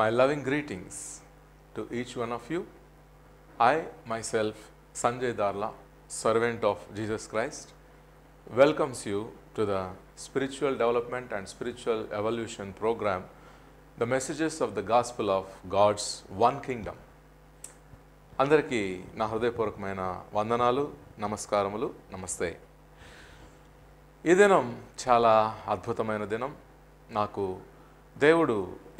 My loving greetings to each one of you. I myself, Sanjay Darla, servant of Jesus Christ, welcomes you to the Spiritual Development and Spiritual Evolution program, the messages of the gospel of God's one kingdom. అందరికీ నా హృదయపూర్వకమైన వందనాలు నమస్కారములు నమస్తే ఈ దినం చాలా అద్భుతమైన దినం నాకు దేవుడు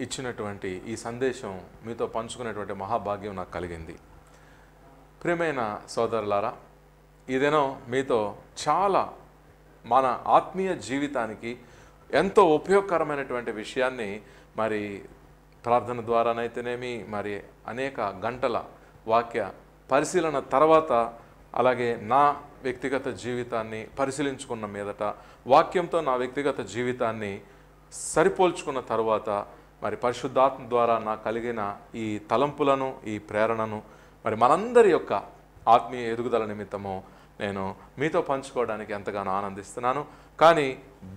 ఇచ్చినటువంటి ఈ సందేశం మీతో పంచుకునేటువంటి మహాభాగ్యం నాకు కలిగింది ప్రియమైన సోదరులారా ఇదేనో మీతో చాలా మన ఆత్మీయ జీవితానికి ఎంతో ఉపయోగకరమైనటువంటి విషయాన్ని మరి ప్రార్థన ద్వారానైతేనేమి మరి అనేక గంటల వాక్య పరిశీలన తర్వాత అలాగే నా వ్యక్తిగత జీవితాన్ని పరిశీలించుకున్న మీదట వాక్యంతో నా వ్యక్తిగత జీవితాన్ని సరిపోల్చుకున్న తర్వాత మరి పరిశుద్ధాత్మ ద్వారా నాకు కలిగిన ఈ తలంపులను ఈ ప్రేరణను మరి మనందరి యొక్క ఆత్మీయ ఎదుగుదల నిమిత్తము నేను మీతో పంచుకోవడానికి ఎంతగానో ఆనందిస్తున్నాను కానీ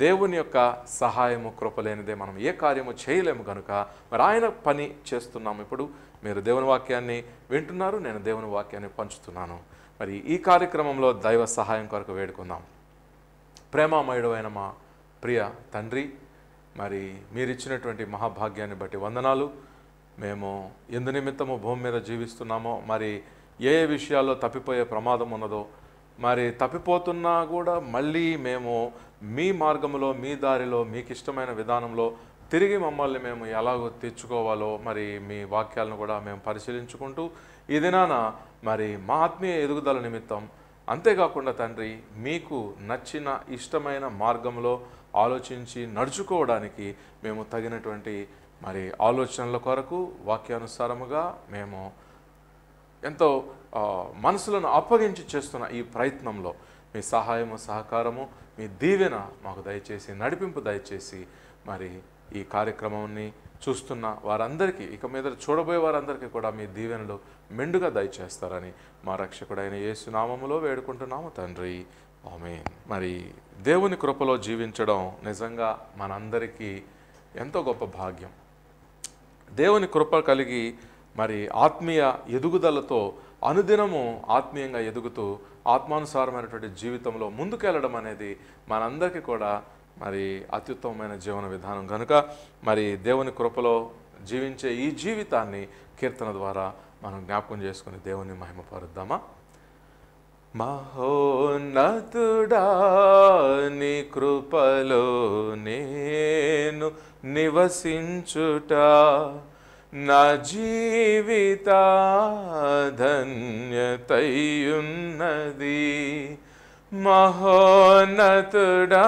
దేవుని యొక్క సహాయము కృపలేనిదే మనం ఏ కార్యము చేయలేము కనుక మరి ఆయన పని చేస్తున్నాము ఇప్పుడు మీరు దేవుని వాక్యాన్ని వింటున్నారు నేను దేవుని వాక్యాన్ని పంచుతున్నాను మరి ఈ కార్యక్రమంలో దైవ సహాయం కొరకు వేడుకుందాం అయిన మా ప్రియ తండ్రి మరి మీరిచ్చినటువంటి మహాభాగ్యాన్ని బట్టి వందనాలు మేము ఎందు నిమిత్తము భూమి మీద జీవిస్తున్నామో మరి ఏ ఏ విషయాల్లో తప్పిపోయే ప్రమాదం ఉన్నదో మరి తప్పిపోతున్నా కూడా మళ్ళీ మేము మీ మార్గంలో మీ దారిలో మీకు ఇష్టమైన విధానంలో తిరిగి మమ్మల్ని మేము ఎలాగో తెచ్చుకోవాలో మరి మీ వాక్యాలను కూడా మేము పరిశీలించుకుంటూ ఈ దినాన మరి మా ఆత్మీయ ఎదుగుదల నిమిత్తం అంతేకాకుండా తండ్రి మీకు నచ్చిన ఇష్టమైన మార్గంలో ఆలోచించి నడుచుకోవడానికి మేము తగినటువంటి మరి ఆలోచనల కొరకు వాక్యానుసారముగా మేము ఎంతో మనసులను అప్పగించి చేస్తున్న ఈ ప్రయత్నంలో మీ సహాయము సహకారము మీ దీవెన మాకు దయచేసి నడిపింపు దయచేసి మరి ఈ కార్యక్రమాన్ని చూస్తున్న వారందరికీ ఇక మీద చూడబోయే వారందరికీ కూడా మీ దీవెనలు మెండుగా దయచేస్తారని మా రక్షకుడైన యేసునామములో వేడుకుంటున్నాము తండ్రి ఆమె మరి దేవుని కృపలో జీవించడం నిజంగా మనందరికీ ఎంతో గొప్ప భాగ్యం దేవుని కృప కలిగి మరి ఆత్మీయ ఎదుగుదలతో అనుదినము ఆత్మీయంగా ఎదుగుతూ ఆత్మానుసారమైనటువంటి జీవితంలో ముందుకెళ్ళడం అనేది మనందరికీ కూడా మరి అత్యుత్తమమైన జీవన విధానం కనుక మరి దేవుని కృపలో జీవించే ఈ జీవితాన్ని కీర్తన ద్వారా మనం జ్ఞాపకం చేసుకుని దేవుని మహిమపరుద్దామా మహోన్నతుడాని కృపలో నేను నివసించుట నా జీవిత ధన్యతయున్నది మహోన్నతుడా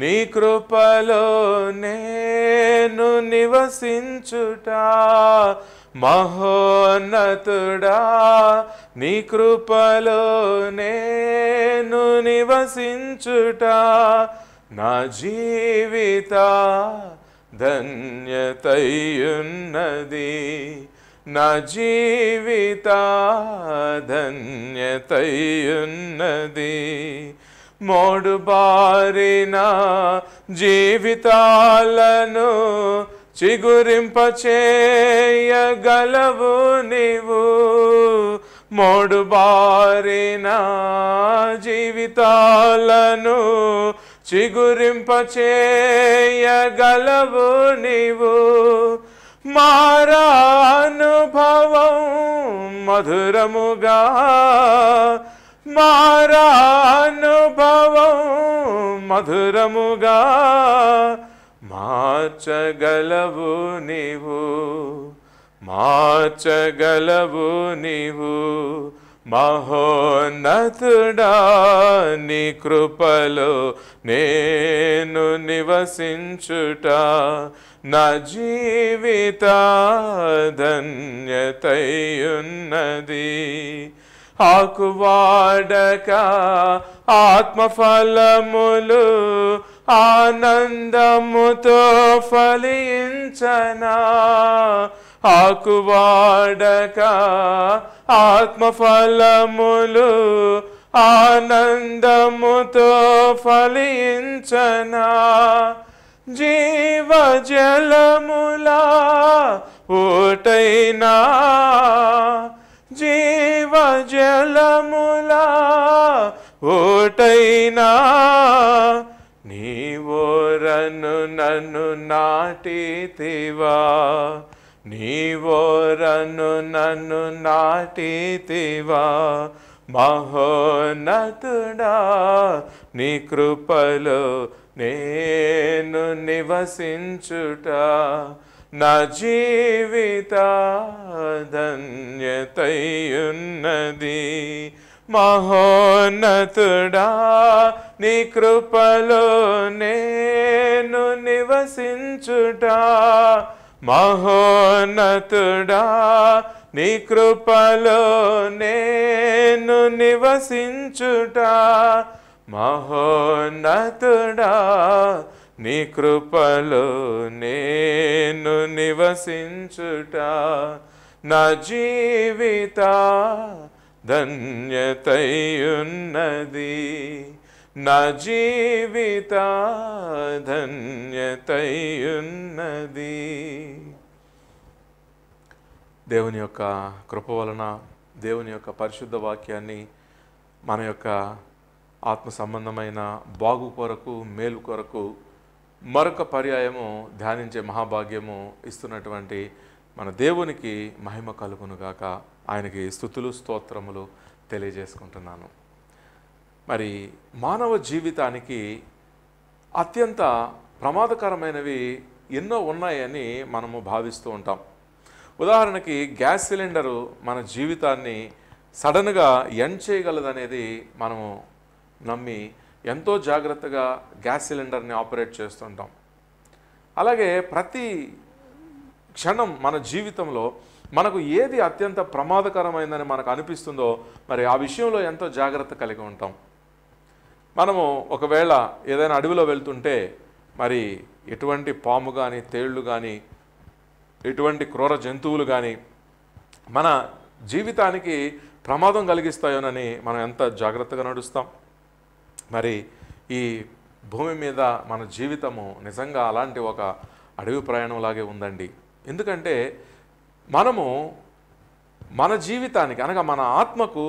నీ కృపలో నేను నివసించుట మహోన్నతుడా నీ కృపలో నేను నివసించుట నా జీవిత ధన్యతయున్నది నా జీవిత ధన్యతయున్నది మోడుబారిన జీవితాలను చిగురింపచేయగలవు నీవు మోడుబారిన జీవితాలను చిగురింపచేయగలవు నీవు మారా అనుభవం మధురముగా మారా అనుభవం మధురముగా మార్చగలవు నీవు మార్చగలవు నీవు మహోన్నతుడా నీ కృపలు నేను నివసించుట నా జీవిత ధన్యతయున్నది ఆకువాడక ఆత్మఫలములు ఆనందముతో ఫలించనా ఆకువాడక ఆత్మఫలములు ఆనందముతో ఫలించనా జలములా ఓటైనా జీవ జలములా ఓటైనా నీవోరను నన్ను నాటితివా నీవోరను నన్ను నాటితివా మహోన్నతుడా నీ కృపలో నేను నివసించుట నా జీవిత ధన్యతయున్నది మహోన్నతుడా నీ కృపలో నేను నివసించుట మహోన్నతుడా నీ కృపలో నేను నివసించుట మహోన్నతుడా నీ కృపలో నేను నివసించుట నా జీవిత ధన్యతయున్నది నా జీవిత ధన్యతయున్నది దేవుని యొక్క కృప వలన దేవుని యొక్క పరిశుద్ధ వాక్యాన్ని మన యొక్క ఆత్మ సంబంధమైన బాగు కొరకు మేలు కొరకు మరొక పర్యాయము ధ్యానించే మహాభాగ్యము ఇస్తున్నటువంటి మన దేవునికి మహిమ కలుగునుగాక ఆయనకి స్థుతులు స్తోత్రములు తెలియజేసుకుంటున్నాను మరి మానవ జీవితానికి అత్యంత ప్రమాదకరమైనవి ఎన్నో ఉన్నాయని మనము భావిస్తూ ఉంటాం ఉదాహరణకి గ్యాస్ సిలిండరు మన జీవితాన్ని సడన్గా ఎండ్ చేయగలదనేది మనము నమ్మి ఎంతో జాగ్రత్తగా గ్యాస్ సిలిండర్ని ఆపరేట్ చేస్తుంటాం అలాగే ప్రతి క్షణం మన జీవితంలో మనకు ఏది అత్యంత ప్రమాదకరమైందని మనకు అనిపిస్తుందో మరి ఆ విషయంలో ఎంతో జాగ్రత్త కలిగి ఉంటాం మనము ఒకవేళ ఏదైనా అడవిలో వెళ్తుంటే మరి ఎటువంటి పాము కానీ తేళ్ళు కానీ ఎటువంటి క్రూర జంతువులు కానీ మన జీవితానికి ప్రమాదం కలిగిస్తాయోనని మనం ఎంత జాగ్రత్తగా నడుస్తాం మరి ఈ భూమి మీద మన జీవితము నిజంగా అలాంటి ఒక అడవి ప్రయాణంలాగే ఉందండి ఎందుకంటే మనము మన జీవితానికి అనగా మన ఆత్మకు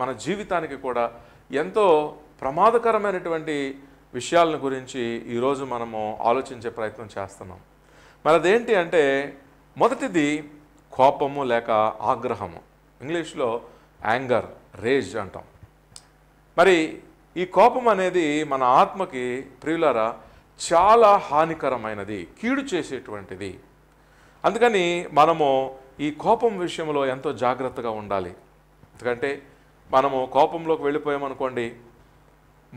మన జీవితానికి కూడా ఎంతో ప్రమాదకరమైనటువంటి విషయాలను గురించి ఈరోజు మనము ఆలోచించే ప్రయత్నం చేస్తున్నాం మరి అదేంటి అంటే మొదటిది కోపము లేక ఆగ్రహము ఇంగ్లీష్లో యాంగర్ రేజ్ అంటాం మరి ఈ కోపం అనేది మన ఆత్మకి ప్రియులరా చాలా హానికరమైనది కీడు చేసేటువంటిది అందుకని మనము ఈ కోపం విషయంలో ఎంతో జాగ్రత్తగా ఉండాలి ఎందుకంటే మనము కోపంలోకి వెళ్ళిపోయామనుకోండి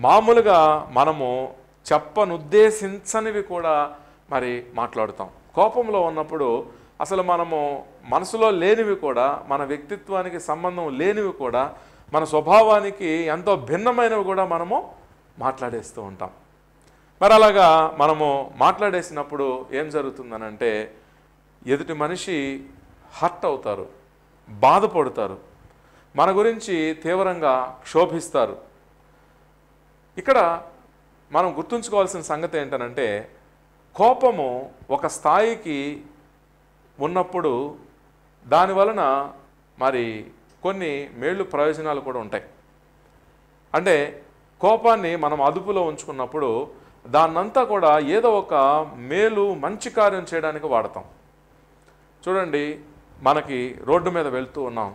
మామూలుగా మనము చెప్పనుద్దేశించనివి కూడా మరి మాట్లాడుతాం కోపంలో ఉన్నప్పుడు అసలు మనము మనసులో లేనివి కూడా మన వ్యక్తిత్వానికి సంబంధం లేనివి కూడా మన స్వభావానికి ఎంతో భిన్నమైనవి కూడా మనము మాట్లాడేస్తూ ఉంటాం మరి అలాగా మనము మాట్లాడేసినప్పుడు ఏం జరుగుతుందనంటే ఎదుటి మనిషి హర్ట్ అవుతారు బాధపడతారు మన గురించి తీవ్రంగా క్షోభిస్తారు ఇక్కడ మనం గుర్తుంచుకోవాల్సిన సంగతి ఏంటనంటే కోపము ఒక స్థాయికి ఉన్నప్పుడు దాని వలన మరి కొన్ని మేళ్ళు ప్రయోజనాలు కూడా ఉంటాయి అంటే కోపాన్ని మనం అదుపులో ఉంచుకున్నప్పుడు దాన్నంతా కూడా ఏదో ఒక మేలు మంచి కార్యం చేయడానికి వాడతాం చూడండి మనకి రోడ్డు మీద వెళ్తూ ఉన్నాం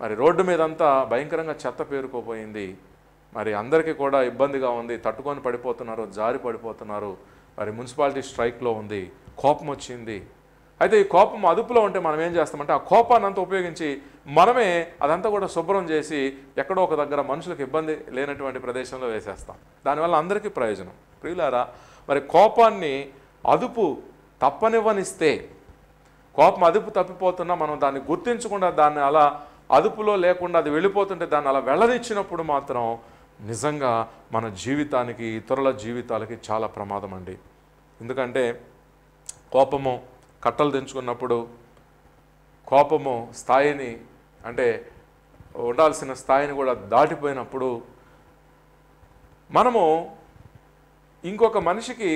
మరి రోడ్డు మీదంతా భయంకరంగా చెత్త పేరుకోపోయింది మరి అందరికీ కూడా ఇబ్బందిగా ఉంది తట్టుకొని పడిపోతున్నారు జారి పడిపోతున్నారు మరి మున్సిపాలిటీ స్ట్రైక్లో ఉంది కోపం వచ్చింది అయితే ఈ కోపం అదుపులో ఉంటే మనం ఏం చేస్తామంటే ఆ కోపాన్ని అంతా ఉపయోగించి మనమే అదంతా కూడా శుభ్రం చేసి ఎక్కడో ఒక దగ్గర మనుషులకు ఇబ్బంది లేనటువంటి ప్రదేశంలో వేసేస్తాం దానివల్ల అందరికీ ప్రయోజనం ప్రియులారా మరి కోపాన్ని అదుపు తప్పనివ్వనిస్తే కోపం అదుపు తప్పిపోతున్నా మనం దాన్ని గుర్తించకుండా దాన్ని అలా అదుపులో లేకుండా అది వెళ్ళిపోతుంటే దాన్ని అలా వెళ్ళనిచ్చినప్పుడు మాత్రం నిజంగా మన జీవితానికి ఇతరుల జీవితాలకి చాలా ప్రమాదం అండి ఎందుకంటే కోపము కట్టలు తెంచుకున్నప్పుడు కోపము స్థాయిని అంటే ఉండాల్సిన స్థాయిని కూడా దాటిపోయినప్పుడు మనము ఇంకొక మనిషికి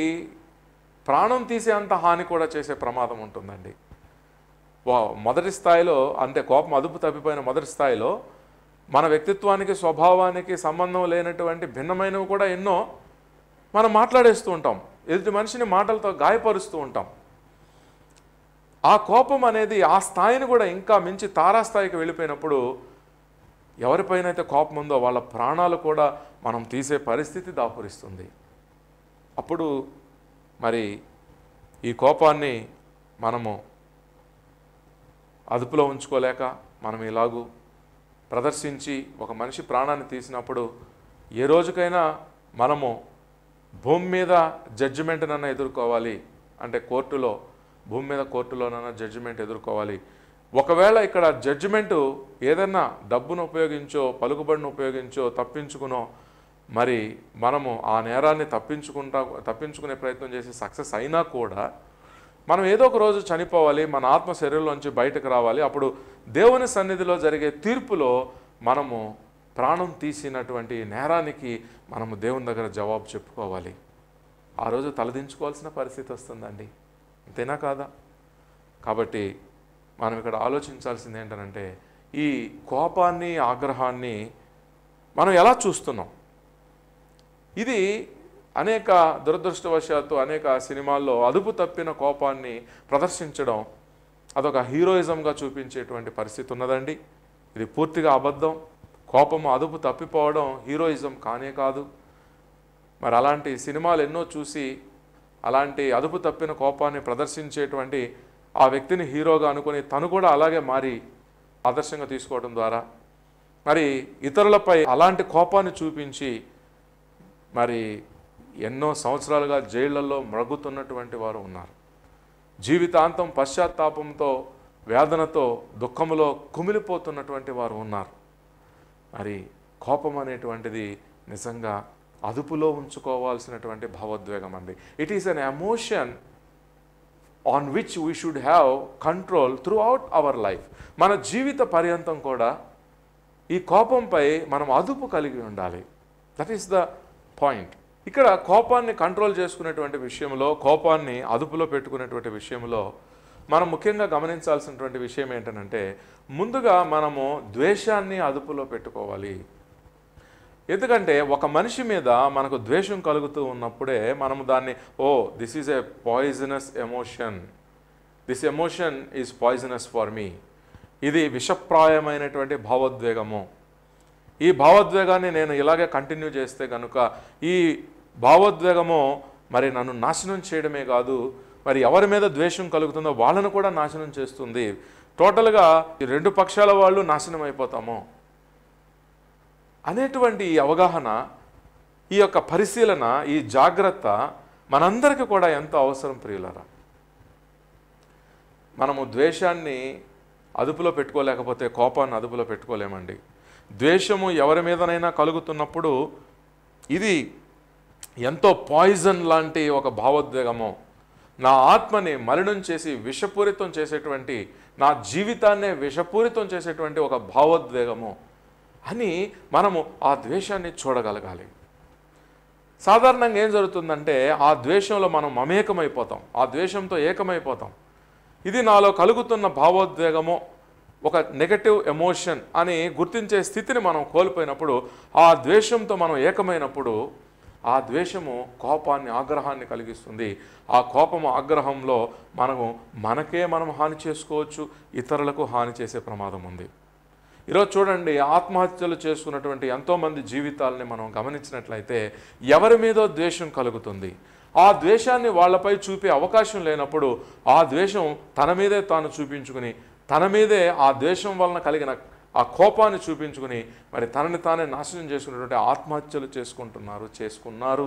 ప్రాణం తీసేంత హాని కూడా చేసే ప్రమాదం ఉంటుందండి వా మొదటి స్థాయిలో అంటే కోపం అదుపు తప్పిపోయిన మొదటి స్థాయిలో మన వ్యక్తిత్వానికి స్వభావానికి సంబంధం లేనటువంటి భిన్నమైనవి కూడా ఎన్నో మనం మాట్లాడేస్తూ ఉంటాం ఎదుటి మనిషిని మాటలతో గాయపరుస్తూ ఉంటాం ఆ కోపం అనేది ఆ స్థాయిని కూడా ఇంకా మించి తారాస్థాయికి వెళ్ళిపోయినప్పుడు ఎవరిపైన అయితే కోపం ఉందో వాళ్ళ ప్రాణాలు కూడా మనం తీసే పరిస్థితి దాపురిస్తుంది అప్పుడు మరి ఈ కోపాన్ని మనము అదుపులో ఉంచుకోలేక మనం ఇలాగూ ప్రదర్శించి ఒక మనిషి ప్రాణాన్ని తీసినప్పుడు ఏ రోజుకైనా మనము భూమి మీద జడ్జిమెంట్నన్నా ఎదుర్కోవాలి అంటే కోర్టులో భూమి మీద కోర్టులోనన్నా జడ్జిమెంట్ ఎదుర్కోవాలి ఒకవేళ ఇక్కడ జడ్జిమెంటు ఏదన్నా డబ్బును ఉపయోగించో పలుకుబడిని ఉపయోగించో తప్పించుకునో మరి మనము ఆ నేరాన్ని తప్పించుకుంటా తప్పించుకునే ప్రయత్నం చేసి సక్సెస్ అయినా కూడా మనం ఏదో ఒక రోజు చనిపోవాలి మన ఆత్మ శరీరంలోంచి బయటకు రావాలి అప్పుడు దేవుని సన్నిధిలో జరిగే తీర్పులో మనము ప్రాణం తీసినటువంటి నేరానికి మనము దేవుని దగ్గర జవాబు చెప్పుకోవాలి ఆ రోజు తలదించుకోవాల్సిన పరిస్థితి వస్తుందండి అంతేనా కాదా కాబట్టి మనం ఇక్కడ ఆలోచించాల్సింది ఏంటంటే ఈ కోపాన్ని ఆగ్రహాన్ని మనం ఎలా చూస్తున్నాం ఇది అనేక దురదృష్టవశాత్తు అనేక సినిమాల్లో అదుపు తప్పిన కోపాన్ని ప్రదర్శించడం అదొక హీరోయిజంగా చూపించేటువంటి పరిస్థితి ఉన్నదండి ఇది పూర్తిగా అబద్ధం కోపము అదుపు తప్పిపోవడం హీరోయిజం కానే కాదు మరి అలాంటి సినిమాలు ఎన్నో చూసి అలాంటి అదుపు తప్పిన కోపాన్ని ప్రదర్శించేటువంటి ఆ వ్యక్తిని హీరోగా అనుకుని తను కూడా అలాగే మారి ఆదర్శంగా తీసుకోవడం ద్వారా మరి ఇతరులపై అలాంటి కోపాన్ని చూపించి మరి ఎన్నో సంవత్సరాలుగా జైళ్లలో మరుగుతున్నటువంటి వారు ఉన్నారు జీవితాంతం పశ్చాత్తాపంతో వేదనతో దుఃఖములో కుమిలిపోతున్నటువంటి వారు ఉన్నారు మరి కోపం అనేటువంటిది నిజంగా అదుపులో ఉంచుకోవాల్సినటువంటి భావోద్వేగం అండి it is an emotion on which we should have control throughout our life మన జీవిత పర్యంతం కూడా ఈ కోపంపై మనం అదుపు కలిగి ఉండాలి దట్ ఈస్ ద పాయింట్ ఇక్కడ కోపాన్ని కంట్రోల్ చేసుకునేటువంటి విషయంలో కోపాన్ని అదుపులో పెట్టుకునేటువంటి విషయంలో మనం ముఖ్యంగా గమనించాల్సినటువంటి విషయం ఏంటంటే ముందుగా మనము ద్వేషాన్ని అదుపులో పెట్టుకోవాలి ఎందుకంటే ఒక మనిషి మీద మనకు ద్వేషం కలుగుతూ ఉన్నప్పుడే మనము దాన్ని oh this is a poisonous emotion this emotion is poisonous for me ఇది విషప్రాయమైనటువంటి భావోద్వేగము ఈ భావోద్వేగాన్ని నేను ఇలాగే కంటిన్యూ చేస్తే కనుక ఈ భావోద్వేగమో మరి నన్ను నాశనం చేయడమే కాదు మరి ఎవరి మీద ద్వేషం కలుగుతుందో వాళ్ళను కూడా నాశనం చేస్తుంది టోటల్గా ఈ రెండు పక్షాల వాళ్ళు నాశనం అయిపోతాము అనేటువంటి ఈ అవగాహన ఈ యొక్క పరిశీలన ఈ జాగ్రత్త మనందరికీ కూడా ఎంతో అవసరం ప్రియులరా మనము ద్వేషాన్ని అదుపులో పెట్టుకోలేకపోతే కోపాన్ని అదుపులో పెట్టుకోలేమండి ద్వేషము ఎవరి మీదనైనా కలుగుతున్నప్పుడు ఇది ఎంతో పాయిజన్ లాంటి ఒక భావోద్వేగము నా ఆత్మని మలినం చేసి విషపూరితం చేసేటువంటి నా జీవితాన్నే విషపూరితం చేసేటువంటి ఒక భావోద్వేగము అని మనము ఆ ద్వేషాన్ని చూడగలగాలి సాధారణంగా ఏం జరుగుతుందంటే ఆ ద్వేషంలో మనం మమేకమైపోతాం ఆ ద్వేషంతో ఏకమైపోతాం ఇది నాలో కలుగుతున్న భావోద్వేగము ఒక నెగటివ్ ఎమోషన్ అని గుర్తించే స్థితిని మనం కోల్పోయినప్పుడు ఆ ద్వేషంతో మనం ఏకమైనప్పుడు ఆ ద్వేషము కోపాన్ని ఆగ్రహాన్ని కలిగిస్తుంది ఆ కోపము ఆగ్రహంలో మనము మనకే మనం హాని చేసుకోవచ్చు ఇతరులకు హాని చేసే ప్రమాదం ఉంది ఈరోజు చూడండి ఆత్మహత్యలు చేసుకున్నటువంటి ఎంతోమంది జీవితాలని మనం గమనించినట్లయితే ఎవరి మీదో ద్వేషం కలుగుతుంది ఆ ద్వేషాన్ని వాళ్ళపై చూపే అవకాశం లేనప్పుడు ఆ ద్వేషం తన మీదే తాను చూపించుకుని తన మీదే ఆ ద్వేషం వలన కలిగిన ఆ కోపాన్ని చూపించుకుని మరి తనని తానే నాశనం చేసుకునేటువంటి ఆత్మహత్యలు చేసుకుంటున్నారు చేసుకున్నారు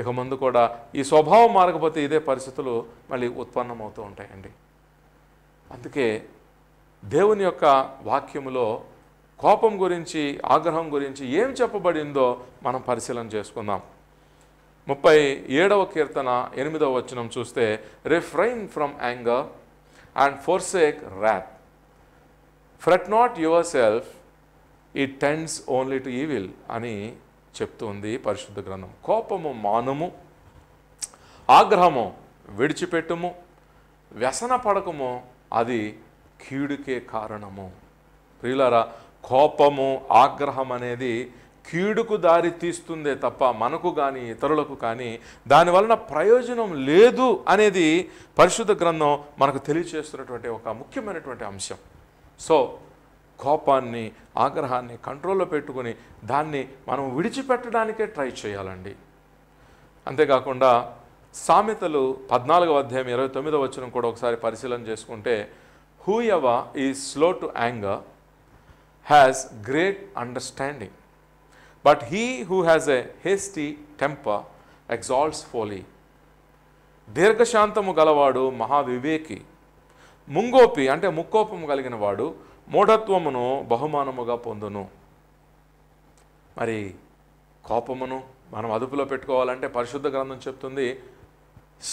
ఇక ముందు కూడా ఈ స్వభావం మారకపోతే ఇదే పరిస్థితులు మళ్ళీ ఉత్పన్నమవుతూ ఉంటాయండి అందుకే దేవుని యొక్క వాక్యములో కోపం గురించి ఆగ్రహం గురించి ఏం చెప్పబడిందో మనం పరిశీలన చేసుకుందాం ముప్పై ఏడవ కీర్తన ఎనిమిదవ వచనం చూస్తే refrain from anger and forsake wrath fret not yourself it tends only to evil అని చెప్తుంది పరిశుద్ధ గ్రంథం కోపము మానుము ఆగ్రహము విడిచిపెట్టుము వ్యసన పడకము అది కీడుకే కారణము ప్రియులారా కోపము ఆగ్రహం అనేది కీడుకు దారి తీస్తుందే తప్ప మనకు కానీ ఇతరులకు కానీ దానివలన ప్రయోజనం లేదు అనేది పరిశుద్ధ గ్రంథం మనకు తెలియచేస్తున్నటువంటి ఒక ముఖ్యమైనటువంటి అంశం సో కోపాన్ని ఆగ్రహాన్ని కంట్రోల్లో పెట్టుకుని దాన్ని మనం విడిచిపెట్టడానికే ట్రై చేయాలండి అంతేకాకుండా సామెతలు పద్నాలుగవ అధ్యాయం ఇరవై తొమ్మిదవ వచ్చిన కూడా ఒకసారి పరిశీలన చేసుకుంటే who whoever is slow to anger has great understanding but he who has a hasty temper exalts folly దీర్ఘశాంతము గలవాడు మహావివేకి ముంగోపి అంటే ముక్కోపము కలిగిన వాడు మూఢత్వమును బహుమానముగా పొందును మరి కోపమును మనం అదుపులో పెట్టుకోవాలంటే పరిశుద్ధ గ్రంథం చెప్తుంది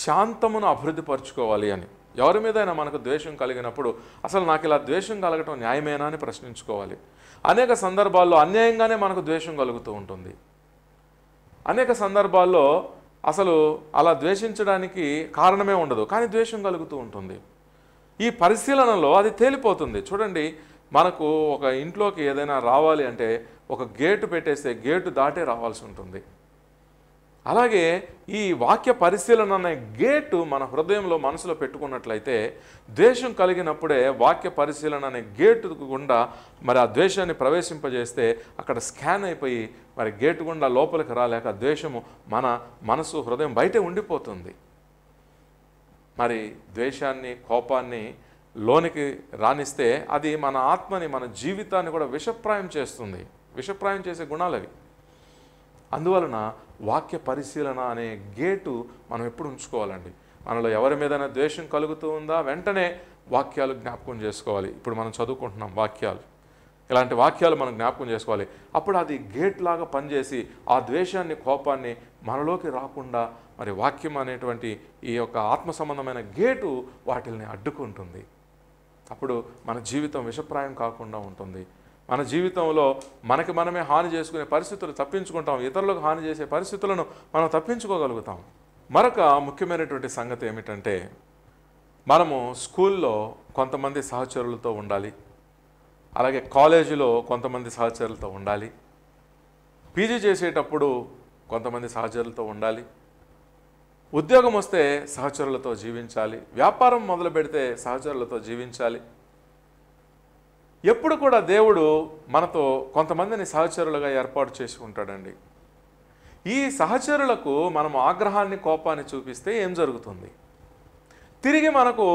శాంతమును అభివృద్ధిపరచుకోవాలి అని ఎవరి మీదైనా మనకు ద్వేషం కలిగినప్పుడు అసలు నాకు ఇలా ద్వేషం కలగటం న్యాయమేనా అని ప్రశ్నించుకోవాలి అనేక సందర్భాల్లో అన్యాయంగానే మనకు ద్వేషం కలుగుతూ ఉంటుంది అనేక సందర్భాల్లో అసలు అలా ద్వేషించడానికి కారణమే ఉండదు కానీ ద్వేషం కలుగుతూ ఉంటుంది ఈ పరిశీలనలో అది తేలిపోతుంది చూడండి మనకు ఒక ఇంట్లోకి ఏదైనా రావాలి అంటే ఒక గేటు పెట్టేస్తే గేటు దాటే రావాల్సి ఉంటుంది అలాగే ఈ వాక్య పరిశీలన అనే గేటు మన హృదయంలో మనసులో పెట్టుకున్నట్లయితే ద్వేషం కలిగినప్పుడే వాక్య పరిశీలన అనే గేటు గుండా మరి ఆ ద్వేషాన్ని ప్రవేశింపజేస్తే అక్కడ స్కాన్ అయిపోయి మరి గేటు గుండా లోపలికి రాలేక ద్వేషము మన మనసు హృదయం బయటే ఉండిపోతుంది మరి ద్వేషాన్ని కోపాన్ని లోనికి రాణిస్తే అది మన ఆత్మని మన జీవితాన్ని కూడా విషప్రాయం చేస్తుంది విషప్రాయం చేసే గుణాలు అవి అందువలన వాక్య పరిశీలన అనే గేటు మనం ఎప్పుడు ఉంచుకోవాలండి మనలో ఎవరి మీదైనా ద్వేషం కలుగుతూ ఉందా వెంటనే వాక్యాలు జ్ఞాపకం చేసుకోవాలి ఇప్పుడు మనం చదువుకుంటున్నాం వాక్యాలు ఇలాంటి వాక్యాలు మనం జ్ఞాపకం చేసుకోవాలి అప్పుడు అది గేట్ లాగా పనిచేసి ఆ ద్వేషాన్ని కోపాన్ని మనలోకి రాకుండా మరి వాక్యం అనేటువంటి ఈ యొక్క ఆత్మ సంబంధమైన గేటు వాటిల్ని అడ్డుకుంటుంది అప్పుడు మన జీవితం విషప్రాయం కాకుండా ఉంటుంది మన జీవితంలో మనకి మనమే హాని చేసుకునే పరిస్థితులు తప్పించుకుంటాం ఇతరులకు హాని చేసే పరిస్థితులను మనం తప్పించుకోగలుగుతాం మరొక ముఖ్యమైనటువంటి సంగతి ఏమిటంటే మనము స్కూల్లో కొంతమంది సహచరులతో ఉండాలి అలాగే కాలేజీలో కొంతమంది సహచరులతో ఉండాలి పీజీ చేసేటప్పుడు కొంతమంది సహచరులతో ఉండాలి ఉద్యోగం వస్తే సహచరులతో జీవించాలి వ్యాపారం మొదలు పెడితే సహచరులతో జీవించాలి ఎప్పుడు కూడా దేవుడు మనతో కొంతమందిని సహచరులుగా ఏర్పాటు చేసి ఉంటాడండి ఈ సహచరులకు మనం ఆగ్రహాన్ని కోపాన్ని చూపిస్తే ఏం జరుగుతుంది తిరిగి మనకు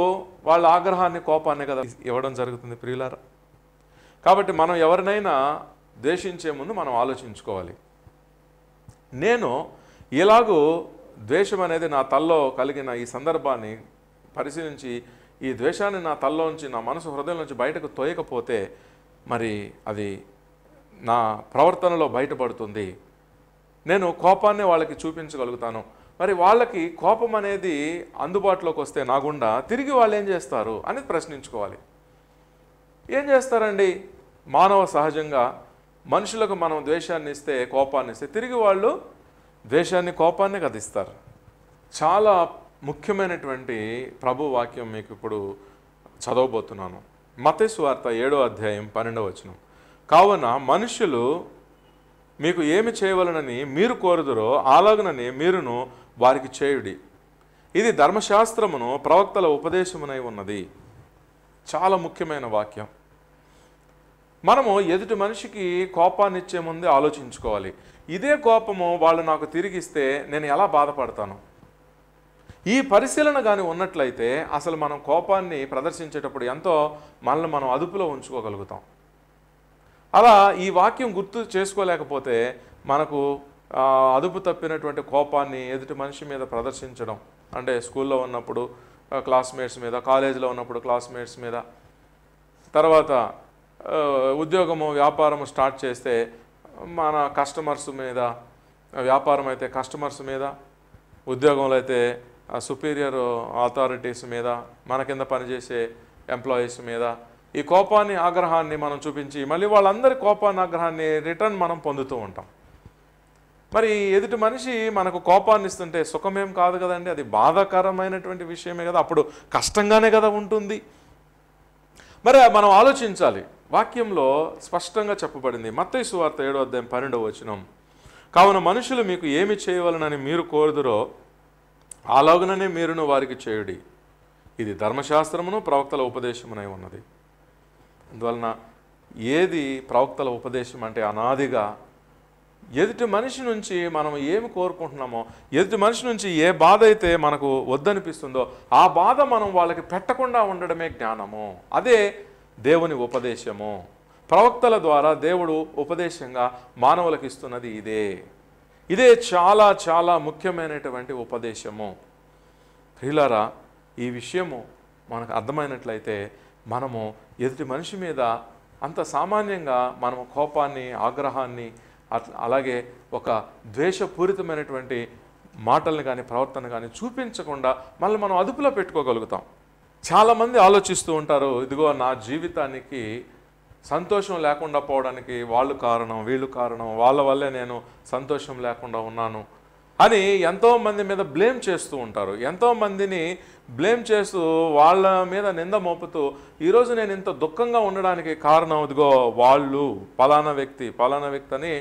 వాళ్ళ ఆగ్రహాన్ని కోపాన్ని కదా ఇవ్వడం జరుగుతుంది ప్రియులారా కాబట్టి మనం ఎవరినైనా ద్వేషించే ముందు మనం ఆలోచించుకోవాలి నేను ఇలాగూ ద్వేషం అనేది నా తల్లో కలిగిన ఈ సందర్భాన్ని పరిశీలించి ఈ ద్వేషాన్ని నా నుంచి నా మనసు హృదయం నుంచి బయటకు తోయకపోతే మరి అది నా ప్రవర్తనలో బయటపడుతుంది నేను కోపాన్ని వాళ్ళకి చూపించగలుగుతాను మరి వాళ్ళకి కోపం అనేది అందుబాటులోకి వస్తే నా గుండా తిరిగి వాళ్ళు ఏం చేస్తారు అనేది ప్రశ్నించుకోవాలి ఏం చేస్తారండి మానవ సహజంగా మనుషులకు మనం ద్వేషాన్ని ఇస్తే కోపాన్ని ఇస్తే తిరిగి వాళ్ళు ద్వేషాన్ని కోపాన్ని కదిస్తారు చాలా ముఖ్యమైనటువంటి ప్రభు వాక్యం మీకు ఇప్పుడు చదవబోతున్నాను మతేశ్వార్త ఏడో అధ్యాయం పన్నెండవ వచనం కావున మనుషులు మీకు ఏమి చేయవలనని మీరు కోరుదురో ఆలోగనని మీరును వారికి చేయుడి ఇది ధర్మశాస్త్రమును ప్రవక్తల ఉపదేశమునై ఉన్నది చాలా ముఖ్యమైన వాక్యం మనము ఎదుటి మనిషికి కోపాన్ని ఇచ్చే ముందే ఆలోచించుకోవాలి ఇదే కోపము వాళ్ళు నాకు తిరిగిస్తే నేను ఎలా బాధపడతాను ఈ పరిశీలన కానీ ఉన్నట్లయితే అసలు మనం కోపాన్ని ప్రదర్శించేటప్పుడు ఎంతో మనల్ని మనం అదుపులో ఉంచుకోగలుగుతాం అలా ఈ వాక్యం గుర్తు చేసుకోలేకపోతే మనకు అదుపు తప్పినటువంటి కోపాన్ని ఎదుటి మనిషి మీద ప్రదర్శించడం అంటే స్కూల్లో ఉన్నప్పుడు క్లాస్మేట్స్ మీద కాలేజీలో ఉన్నప్పుడు క్లాస్మేట్స్ మీద తర్వాత ఉద్యోగము వ్యాపారము స్టార్ట్ చేస్తే మన కస్టమర్స్ మీద వ్యాపారం అయితే కస్టమర్స్ మీద ఉద్యోగంలో అయితే సుపీరియర్ అథారిటీస్ మీద మన కింద పనిచేసే ఎంప్లాయీస్ మీద ఈ కోపాన్ని ఆగ్రహాన్ని మనం చూపించి మళ్ళీ వాళ్ళందరి కోపాన్ని ఆగ్రహాన్ని రిటర్న్ మనం పొందుతూ ఉంటాం మరి ఎదుటి మనిషి మనకు కోపాన్ని ఇస్తుంటే సుఖమేం కాదు కదండి అది బాధాకరమైనటువంటి విషయమే కదా అప్పుడు కష్టంగానే కదా ఉంటుంది మరి మనం ఆలోచించాలి వాక్యంలో స్పష్టంగా చెప్పబడింది మత్తయ్య సువార్త ఏడో అధ్యాయం పన్నెండవ వచనం కావున మనుషులు మీకు ఏమి చేయవలనని మీరు కోరుదురో ఆలోగననే మీరును వారికి చేయుడి ఇది ధర్మశాస్త్రమును ప్రవక్తల ఉపదేశమునై ఉన్నది అందువలన ఏది ప్రవక్తల ఉపదేశం అంటే అనాదిగా ఎదుటి మనిషి నుంచి మనం ఏమి కోరుకుంటున్నామో ఎదుటి మనిషి నుంచి ఏ బాధ అయితే మనకు వద్దనిపిస్తుందో ఆ బాధ మనం వాళ్ళకి పెట్టకుండా ఉండడమే జ్ఞానము అదే దేవుని ఉపదేశము ప్రవక్తల ద్వారా దేవుడు ఉపదేశంగా మానవులకు ఇస్తున్నది ఇదే ఇదే చాలా చాలా ముఖ్యమైనటువంటి ఉపదేశము ప్రియులారా ఈ విషయము మనకు అర్థమైనట్లయితే మనము ఎదుటి మనిషి మీద అంత సామాన్యంగా మనము కోపాన్ని ఆగ్రహాన్ని అలాగే ఒక ద్వేషపూరితమైనటువంటి మాటలను కానీ ప్రవర్తన కానీ చూపించకుండా మళ్ళీ మనం అదుపులో పెట్టుకోగలుగుతాం చాలామంది ఆలోచిస్తూ ఉంటారు ఇదిగో నా జీవితానికి సంతోషం లేకుండా పోవడానికి వాళ్ళు కారణం వీళ్ళు కారణం వాళ్ళ వల్లే నేను సంతోషం లేకుండా ఉన్నాను అని ఎంతోమంది మీద బ్లేమ్ చేస్తూ ఉంటారు ఎంతోమందిని బ్లేమ్ చేస్తూ వాళ్ళ మీద నింద మోపుతూ ఈరోజు నేను ఇంత దుఃఖంగా ఉండడానికి కారణం ఇదిగో వాళ్ళు పలానా వ్యక్తి పలానా వ్యక్తి అని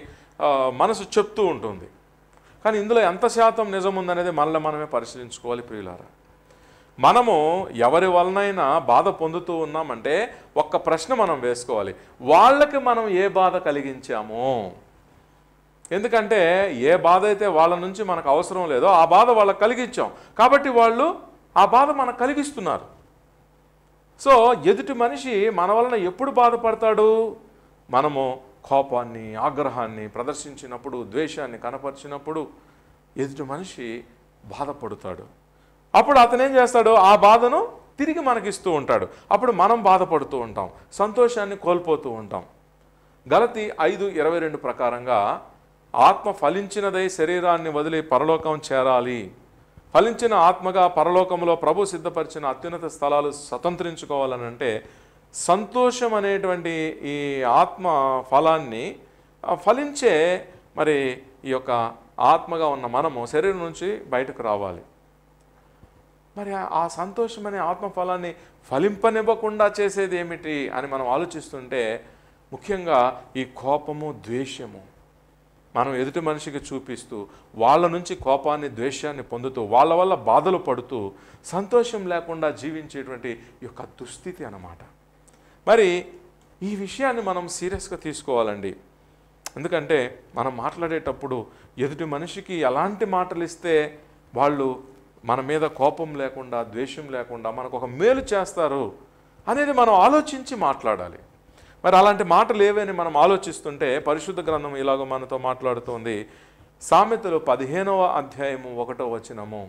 మనసు చెప్తూ ఉంటుంది కానీ ఇందులో ఎంత శాతం నిజం ఉందనేది మనల్ని మనమే పరిశీలించుకోవాలి ప్రియులారా మనము ఎవరి వలనైనా బాధ పొందుతూ ఉన్నామంటే ఒక్క ప్రశ్న మనం వేసుకోవాలి వాళ్ళకి మనం ఏ బాధ కలిగించాము ఎందుకంటే ఏ బాధ అయితే వాళ్ళ నుంచి మనకు అవసరం లేదో ఆ బాధ వాళ్ళకి కలిగించాం కాబట్టి వాళ్ళు ఆ బాధ మనకు కలిగిస్తున్నారు సో ఎదుటి మనిషి మన వలన ఎప్పుడు బాధపడతాడు మనము కోపాన్ని ఆగ్రహాన్ని ప్రదర్శించినప్పుడు ద్వేషాన్ని కనపరిచినప్పుడు ఎదుటి మనిషి బాధపడతాడు అప్పుడు అతను ఏం చేస్తాడు ఆ బాధను తిరిగి మనకిస్తూ ఉంటాడు అప్పుడు మనం బాధపడుతూ ఉంటాం సంతోషాన్ని కోల్పోతూ ఉంటాం గలతి ఐదు ఇరవై రెండు ప్రకారంగా ఆత్మ ఫలించినదై శరీరాన్ని వదిలి పరలోకం చేరాలి ఫలించిన ఆత్మగా పరలోకంలో ప్రభు సిద్ధపరిచిన అత్యున్నత స్థలాలు స్వతంత్రించుకోవాలనంటే సంతోషం అనేటువంటి ఈ ఆత్మ ఫలాన్ని ఫలించే మరి ఈ యొక్క ఆత్మగా ఉన్న మనము శరీరం నుంచి బయటకు రావాలి మరి ఆ సంతోషం అనే ఆత్మఫలాన్ని ఫలింపనివ్వకుండా చేసేది ఏమిటి అని మనం ఆలోచిస్తుంటే ముఖ్యంగా ఈ కోపము ద్వేషము మనం ఎదుటి మనిషికి చూపిస్తూ వాళ్ళ నుంచి కోపాన్ని ద్వేషాన్ని పొందుతూ వాళ్ళ వల్ల బాధలు పడుతూ సంతోషం లేకుండా జీవించేటువంటి యొక్క దుస్థితి అన్నమాట మరి ఈ విషయాన్ని మనం సీరియస్గా తీసుకోవాలండి ఎందుకంటే మనం మాట్లాడేటప్పుడు ఎదుటి మనిషికి ఎలాంటి మాటలు ఇస్తే వాళ్ళు మన మీద కోపం లేకుండా ద్వేషం లేకుండా మనకు ఒక మేలు చేస్తారు అనేది మనం ఆలోచించి మాట్లాడాలి మరి అలాంటి మాటలు ఏవని మనం ఆలోచిస్తుంటే పరిశుద్ధ గ్రంథం ఇలాగో మనతో మాట్లాడుతోంది సామెతలు పదిహేనవ అధ్యాయము ఒకటో వచనము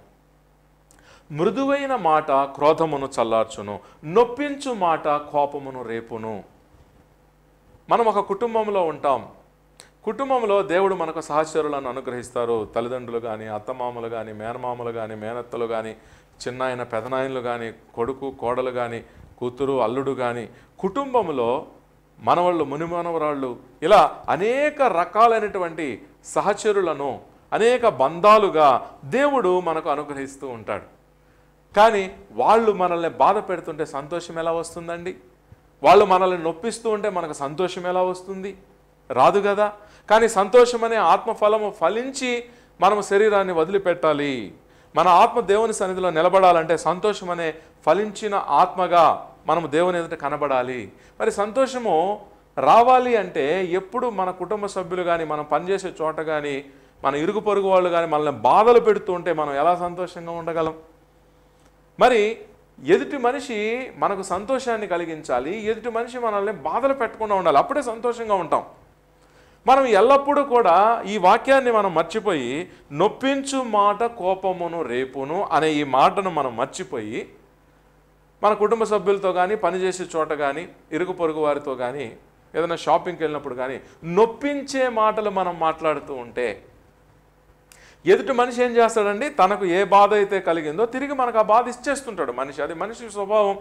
మృదువైన మాట క్రోధమును చల్లార్చును నొప్పించు మాట కోపమును రేపును మనం ఒక కుటుంబంలో ఉంటాం కుటుంబంలో దేవుడు మనకు సహచరులను అనుగ్రహిస్తారు తల్లిదండ్రులు కానీ అత్తమామలు కానీ మేనమామలు కానీ మేనత్తలు కానీ చిన్నాయన పెదనాయనలు కానీ కొడుకు కోడలు కానీ కూతురు అల్లుడు కానీ కుటుంబంలో మనవాళ్ళు మునిమానవరాళ్ళు ఇలా అనేక రకాలైనటువంటి సహచరులను అనేక బంధాలుగా దేవుడు మనకు అనుగ్రహిస్తూ ఉంటాడు కానీ వాళ్ళు మనల్ని బాధ పెడుతుంటే సంతోషం ఎలా వస్తుందండి వాళ్ళు మనల్ని నొప్పిస్తూ ఉంటే మనకు సంతోషం ఎలా వస్తుంది రాదు కదా కానీ సంతోషం అనే ఆత్మఫలము ఫలించి మనము శరీరాన్ని వదిలిపెట్టాలి మన ఆత్మ దేవుని సన్నిధిలో నిలబడాలంటే సంతోషం అనే ఫలించిన ఆత్మగా మనము దేవుని ఎదుట కనబడాలి మరి సంతోషము రావాలి అంటే ఎప్పుడు మన కుటుంబ సభ్యులు కానీ మనం పనిచేసే చోట కానీ మన ఇరుగు పొరుగు వాళ్ళు కానీ మనల్ని బాధలు పెడుతూ ఉంటే మనం ఎలా సంతోషంగా ఉండగలం మరి ఎదుటి మనిషి మనకు సంతోషాన్ని కలిగించాలి ఎదుటి మనిషి మనల్ని బాధలు పెట్టకుండా ఉండాలి అప్పుడే సంతోషంగా ఉంటాం మనం ఎల్లప్పుడూ కూడా ఈ వాక్యాన్ని మనం మర్చిపోయి నొప్పించు మాట కోపమును రేపును అనే ఈ మాటను మనం మర్చిపోయి మన కుటుంబ సభ్యులతో కానీ పనిచేసే చోట కానీ ఇరుగు పొరుగు వారితో కానీ ఏదైనా షాపింగ్కి వెళ్ళినప్పుడు కానీ నొప్పించే మాటలు మనం మాట్లాడుతూ ఉంటే ఎదుటి మనిషి ఏం చేస్తాడండి తనకు ఏ బాధ అయితే కలిగిందో తిరిగి మనకు ఆ బాధ ఇచ్చేస్తుంటాడు మనిషి అది మనిషి స్వభావం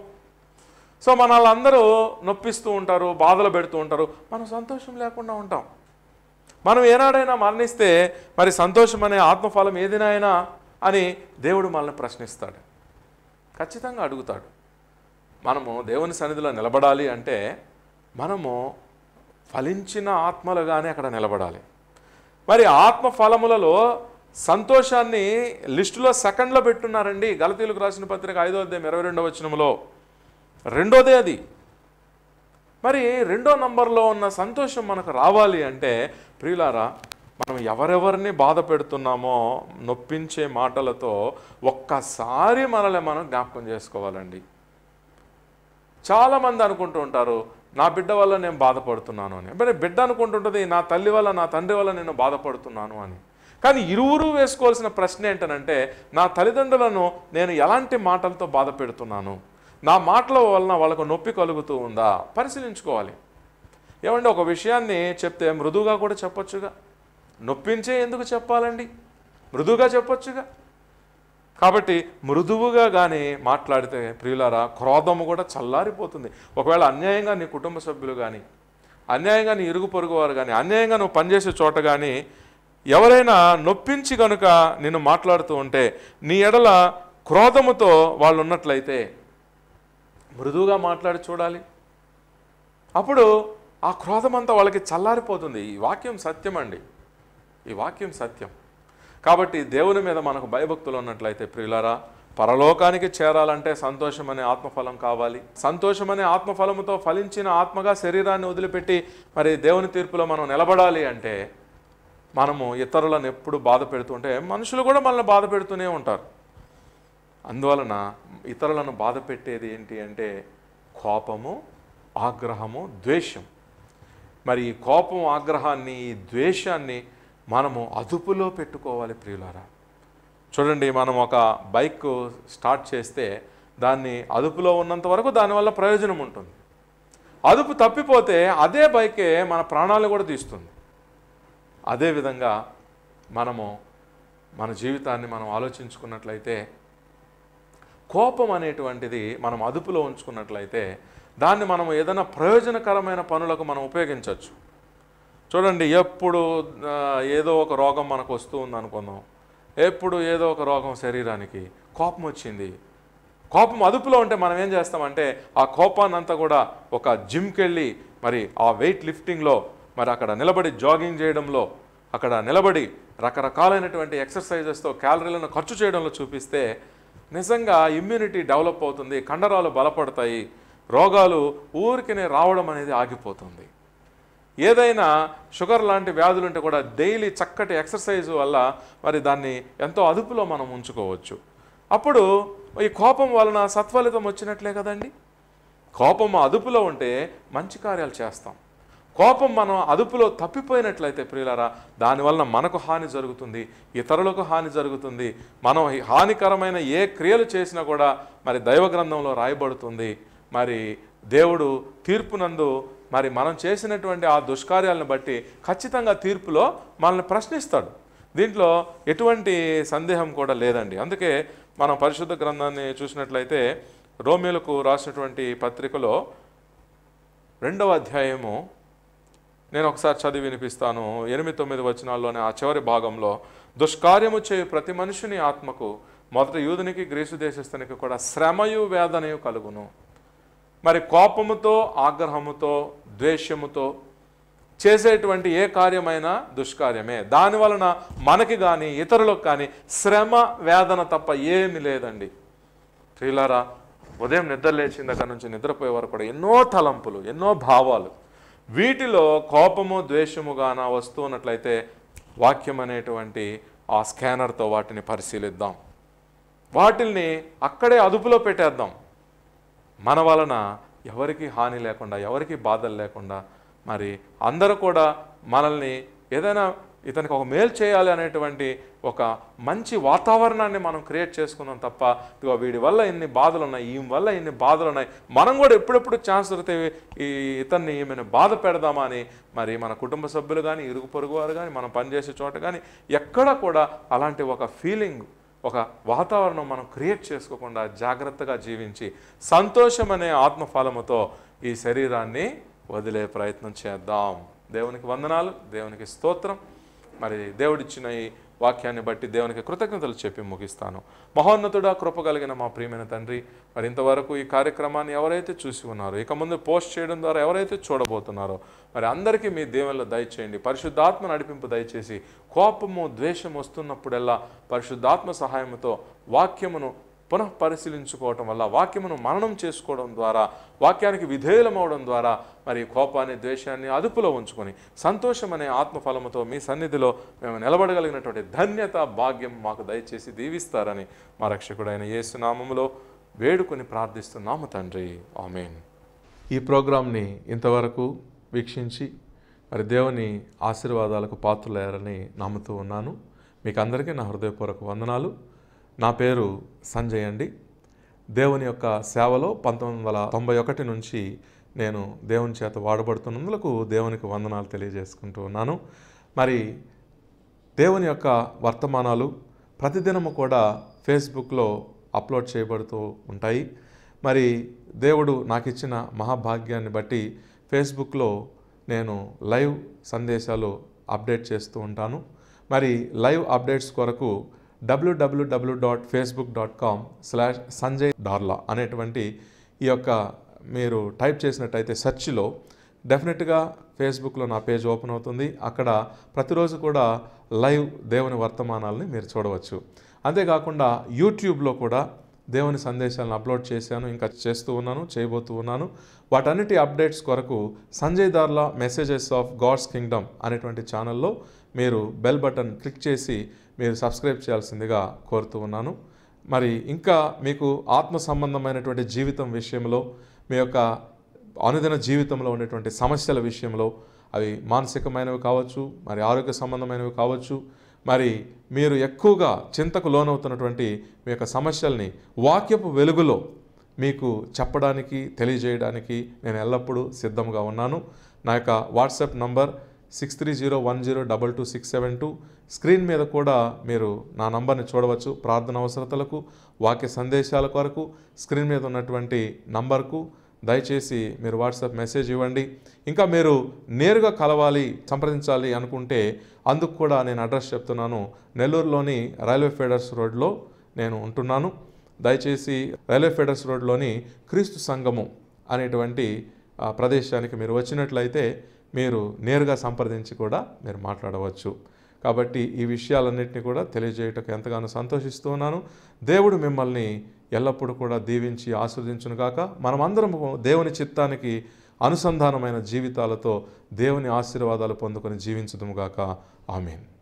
సో మన వాళ్ళందరూ నొప్పిస్తూ ఉంటారు బాధలు పెడుతూ ఉంటారు మనం సంతోషం లేకుండా ఉంటాం మనం ఏనాడైనా మరణిస్తే మరి సంతోషం అనే ఆత్మఫలం ఏదైనా అని దేవుడు మనల్ని ప్రశ్నిస్తాడు ఖచ్చితంగా అడుగుతాడు మనము దేవుని సన్నిధిలో నిలబడాలి అంటే మనము ఫలించిన ఆత్మలుగానే అక్కడ నిలబడాలి మరి ఆత్మ ఫలములలో సంతోషాన్ని లిస్టులో సెకండ్లో పెట్టున్నారండి గలతీలకు రాసిన పత్రిక ఐదో అధ్యాయం ఇరవై రెండవ వచ్చినములో రెండోదే అది మరి రెండో నంబర్లో ఉన్న సంతోషం మనకు రావాలి అంటే ప్రియులారా మనం ఎవరెవరిని బాధ పెడుతున్నామో నొప్పించే మాటలతో ఒక్కసారి మనల్ని మనం జ్ఞాపకం చేసుకోవాలండి చాలామంది అనుకుంటూ ఉంటారు నా బిడ్డ వల్ల నేను బాధపడుతున్నాను అని మరి బిడ్డ అనుకుంటుంటుంది నా తల్లి వల్ల నా తండ్రి వల్ల నేను బాధపడుతున్నాను అని కానీ ఇరువురు వేసుకోవాల్సిన ప్రశ్న ఏంటనంటే నా తల్లిదండ్రులను నేను ఎలాంటి మాటలతో బాధ పెడుతున్నాను నా మాటల వలన వాళ్ళకు నొప్పి కలుగుతూ ఉందా పరిశీలించుకోవాలి ఏమంటే ఒక విషయాన్ని చెప్తే మృదువుగా కూడా చెప్పొచ్చుగా నొప్పించే ఎందుకు చెప్పాలండి మృదువుగా చెప్పొచ్చుగా కాబట్టి మృదువుగా కానీ మాట్లాడితే ప్రియులారా క్రోధము కూడా చల్లారిపోతుంది ఒకవేళ అన్యాయంగా నీ కుటుంబ సభ్యులు కానీ అన్యాయంగా నీ ఇరుగు పొరుగు వారు కానీ అన్యాయంగా నువ్వు పనిచేసే చోట కానీ ఎవరైనా నొప్పించి కనుక నిన్ను మాట్లాడుతూ ఉంటే నీ ఎడల క్రోధముతో వాళ్ళు ఉన్నట్లయితే మృదువుగా మాట్లాడి చూడాలి అప్పుడు ఆ క్రోధమంతా వాళ్ళకి చల్లారిపోతుంది ఈ వాక్యం సత్యం అండి ఈ వాక్యం సత్యం కాబట్టి దేవుని మీద మనకు భయభక్తులు ఉన్నట్లయితే ప్రియులరా పరలోకానికి చేరాలంటే సంతోషం అనే ఆత్మఫలం కావాలి సంతోషం అనే ఆత్మఫలముతో ఫలించిన ఆత్మగా శరీరాన్ని వదిలిపెట్టి మరి దేవుని తీర్పులో మనం నిలబడాలి అంటే మనము ఇతరులను ఎప్పుడు బాధ పెడుతుంటే మనుషులు కూడా మనల్ని బాధ పెడుతూనే ఉంటారు అందువలన ఇతరులను బాధ పెట్టేది ఏంటి అంటే కోపము ఆగ్రహము ద్వేషం మరి ఈ కోపం ఆగ్రహాన్ని ఈ ద్వేషాన్ని మనము అదుపులో పెట్టుకోవాలి ప్రియులారా చూడండి మనం ఒక బైక్ స్టార్ట్ చేస్తే దాన్ని అదుపులో ఉన్నంత వరకు దానివల్ల ప్రయోజనం ఉంటుంది అదుపు తప్పిపోతే అదే బైకే మన ప్రాణాలు కూడా తీస్తుంది అదేవిధంగా మనము మన జీవితాన్ని మనం ఆలోచించుకున్నట్లయితే కోపం అనేటువంటిది మనం అదుపులో ఉంచుకున్నట్లయితే దాన్ని మనం ఏదైనా ప్రయోజనకరమైన పనులకు మనం ఉపయోగించవచ్చు చూడండి ఎప్పుడు ఏదో ఒక రోగం మనకు వస్తూ ఉందనుకుందాం ఎప్పుడు ఏదో ఒక రోగం శరీరానికి కోపం వచ్చింది కోపం అదుపులో ఉంటే మనం ఏం చేస్తామంటే ఆ కోపాన్ని అంతా కూడా ఒక జిమ్కి వెళ్ళి మరి ఆ వెయిట్ లిఫ్టింగ్లో మరి అక్కడ నిలబడి జాగింగ్ చేయడంలో అక్కడ నిలబడి రకరకాలైనటువంటి ఎక్సర్సైజెస్తో క్యాలరీలను ఖర్చు చేయడంలో చూపిస్తే నిజంగా ఇమ్యూనిటీ డెవలప్ అవుతుంది కండరాలు బలపడతాయి రోగాలు ఊరికినే రావడం అనేది ఆగిపోతుంది ఏదైనా షుగర్ లాంటి వ్యాధులు ఉంటే కూడా డైలీ చక్కటి ఎక్సర్సైజ్ వల్ల మరి దాన్ని ఎంతో అదుపులో మనం ఉంచుకోవచ్చు అప్పుడు ఈ కోపం వలన సత్ఫలితం వచ్చినట్లే కదండి కోపం అదుపులో ఉంటే మంచి కార్యాలు చేస్తాం కోపం మనం అదుపులో తప్పిపోయినట్లయితే ప్రియులారా దానివలన మనకు హాని జరుగుతుంది ఇతరులకు హాని జరుగుతుంది మనం హానికరమైన ఏ క్రియలు చేసినా కూడా మరి దైవ గ్రంథంలో రాయబడుతుంది మరి దేవుడు తీర్పునందు మరి మనం చేసినటువంటి ఆ దుష్కార్యాలను బట్టి ఖచ్చితంగా తీర్పులో మనల్ని ప్రశ్నిస్తాడు దీంట్లో ఎటువంటి సందేహం కూడా లేదండి అందుకే మనం పరిశుద్ధ గ్రంథాన్ని చూసినట్లయితే రోమిలకు రాసినటువంటి పత్రికలో రెండవ అధ్యాయము నేను ఒకసారి చదివి వినిపిస్తాను ఎనిమిది తొమ్మిది వచనాల్లోనే ఆ చివరి భాగంలో దుష్కార్యము చేయు ప్రతి మనుషుని ఆత్మకు మొదట యూదునికి గ్రీసు దేశస్థునికి కూడా శ్రమయు వేదనయు కలుగును మరి కోపముతో ఆగ్రహముతో ద్వేషముతో చేసేటువంటి ఏ కార్యమైనా దుష్కార్యమే దాని వలన మనకి కానీ ఇతరులకు కానీ శ్రమ వేదన తప్ప ఏమి లేదండి ప్రియులారా ఉదయం నిద్ర లేచిన దగ్గర నుంచి నిద్రపోయే వరకు కూడా ఎన్నో తలంపులు ఎన్నో భావాలు వీటిలో కోపము ద్వేషము గాన వస్తున్నట్లయితే వాక్యం అనేటువంటి ఆ స్కానర్తో వాటిని పరిశీలిద్దాం వాటిల్ని అక్కడే అదుపులో పెట్టేద్దాం మన వలన ఎవరికి హాని లేకుండా ఎవరికి బాధలు లేకుండా మరి అందరూ కూడా మనల్ని ఏదైనా ఇతనికి ఒక మేలు చేయాలి అనేటువంటి ఒక మంచి వాతావరణాన్ని మనం క్రియేట్ చేసుకున్నాం తప్ప ఇదిగో వీడి వల్ల ఇన్ని బాధలు ఉన్నాయి ఈమె వల్ల ఇన్ని బాధలు ఉన్నాయి మనం కూడా ఎప్పుడెప్పుడు ఛాన్స్ దొరికితే ఈ ఇతన్ని ఈమెను బాధ పెడదామా అని మరి మన కుటుంబ సభ్యులు కానీ ఇరుగు పొరుగు వారు కానీ మనం పనిచేసే చోట కానీ ఎక్కడా కూడా అలాంటి ఒక ఫీలింగ్ ఒక వాతావరణం మనం క్రియేట్ చేసుకోకుండా జాగ్రత్తగా జీవించి సంతోషం అనే ఆత్మఫలముతో ఈ శరీరాన్ని వదిలే ప్రయత్నం చేద్దాం దేవునికి వందనాలు దేవునికి స్తోత్రం మరి దేవుడిచ్చిన ఈ వాక్యాన్ని బట్టి దేవునికి కృతజ్ఞతలు చెప్పి ముగిస్తాను మహోన్నతుడా కృప కలిగిన మా ప్రియమైన తండ్రి మరి ఇంతవరకు ఈ కార్యక్రమాన్ని ఎవరైతే చూసి ఉన్నారో ఇక ముందు పోస్ట్ చేయడం ద్వారా ఎవరైతే చూడబోతున్నారో మరి అందరికీ మీ దేవుళ్ళ దయచేయండి పరిశుద్ధాత్మ నడిపింపు దయచేసి కోపము ద్వేషం వస్తున్నప్పుడల్లా పరిశుద్ధాత్మ సహాయంతో వాక్యమును పునః పరిశీలించుకోవటం వల్ల వాక్యమును మననం చేసుకోవడం ద్వారా వాక్యానికి విధేయులమవడం ద్వారా మరి కోపాన్ని ద్వేషాన్ని అదుపులో ఉంచుకొని సంతోషం అనే ఆత్మఫలముతో మీ సన్నిధిలో మేము నిలబడగలిగినటువంటి ధన్యత భాగ్యం మాకు దయచేసి దీవిస్తారని మా రక్షకుడైన యేసునామములో వేడుకొని ప్రార్థిస్తున్నాము తండ్రి ఆమెన్ ఈ ప్రోగ్రాంని ఇంతవరకు వీక్షించి మరి దేవుని ఆశీర్వాదాలకు పాత్రలయ్యారని నమ్ముతూ ఉన్నాను మీకు అందరికీ నా హృదయపూర్వక వందనాలు నా పేరు సంజయ్ అండి దేవుని యొక్క సేవలో పంతొమ్మిది వందల తొంభై ఒకటి నుంచి నేను దేవుని చేత వాడబడుతున్నందుకు దేవునికి వందనాలు తెలియజేసుకుంటూ ఉన్నాను మరి దేవుని యొక్క వర్తమానాలు ప్రతిదినము కూడా ఫేస్బుక్లో అప్లోడ్ చేయబడుతూ ఉంటాయి మరి దేవుడు నాకు ఇచ్చిన మహాభాగ్యాన్ని బట్టి ఫేస్బుక్లో నేను లైవ్ సందేశాలు అప్డేట్ చేస్తూ ఉంటాను మరి లైవ్ అప్డేట్స్ కొరకు W W W dot Facebook dot com slash Sanjay Darla అనేటువంటి ఈ యొక్క మీరు టైప్ చేసినట్టయితే సెర్చ్లో డెఫినెట్గా ఫేస్బుక్లో నా పేజ్ ఓపెన్ అవుతుంది అక్కడ ప్రతిరోజు కూడా లైవ్ దేవుని వర్తమానాలని మీరు చూడవచ్చు అంతేకాకుండా యూట్యూబ్లో కూడా దేవుని సందేశాలను అప్లోడ్ చేశాను ఇంకా చేస్తూ ఉన్నాను చేయబోతూ ఉన్నాను వాటన్నిటి అప్డేట్స్ కొరకు Sanjay Darla messages of God's kingdom అనేటువంటి ఛానల్లో మీరు బెల్ బటన్ క్లిక్ చేసి మీరు సబ్స్క్రైబ్ చేయాల్సిందిగా కోరుతూ ఉన్నాను మరి ఇంకా మీకు ఆత్మ సంబంధమైనటువంటి జీవితం విషయంలో మీ యొక్క అనుదిన జీవితంలో ఉండేటువంటి సమస్యల విషయంలో అవి మానసికమైనవి కావచ్చు మరి ఆరోగ్య సంబంధమైనవి కావచ్చు మరి మీరు ఎక్కువగా చింతకు లోనవుతున్నటువంటి మీ యొక్క సమస్యల్ని వాక్యపు వెలుగులో మీకు చెప్పడానికి తెలియజేయడానికి నేను ఎల్లప్పుడూ సిద్ధంగా ఉన్నాను నా యొక్క WhatsApp number six three zero one zero double two six seven two screen మీద కూడా మీరు నా నంబర్ని చూడవచ్చు ప్రార్థన అవసరతలకు వాక్య సందేశాల కొరకు స్క్రీన్ మీద ఉన్నటువంటి నంబర్కు దయచేసి మీరు వాట్సాప్ మెసేజ్ ఇవ్వండి ఇంకా మీరు నేరుగా కలవాలి సంప్రదించాలి అనుకుంటే అందుకు కూడా నేను అడ్రస్ చెప్తున్నాను నెల్లూరులోని రైల్వే ఫెడర్స్ రోడ్లో నేను ఉంటున్నాను దయచేసి రైల్వే ఫెడర్స్ రోడ్లోని క్రీస్తు సంగమం అనేటువంటి ప్రదేశానికి మీరు వచ్చినట్లయితే మీరు నేరుగా సంప్రదించి కూడా మీరు మాట్లాడవచ్చు కాబట్టి ఈ విషయాలన్నింటినీ కూడా తెలియజేయటకు ఎంతగానో సంతోషిస్తున్నాను దేవుడు మిమ్మల్ని ఎల్లప్పుడూ కూడా దీవించి ఆస్వాదించును ఆస్వాదించునుగాక మనమందరం దేవుని చిత్తానికి అనుసంధానమైన జీవితాలతో దేవుని ఆశీర్వాదాలు పొందుకొని జీవించుదుముగాక ఆమెను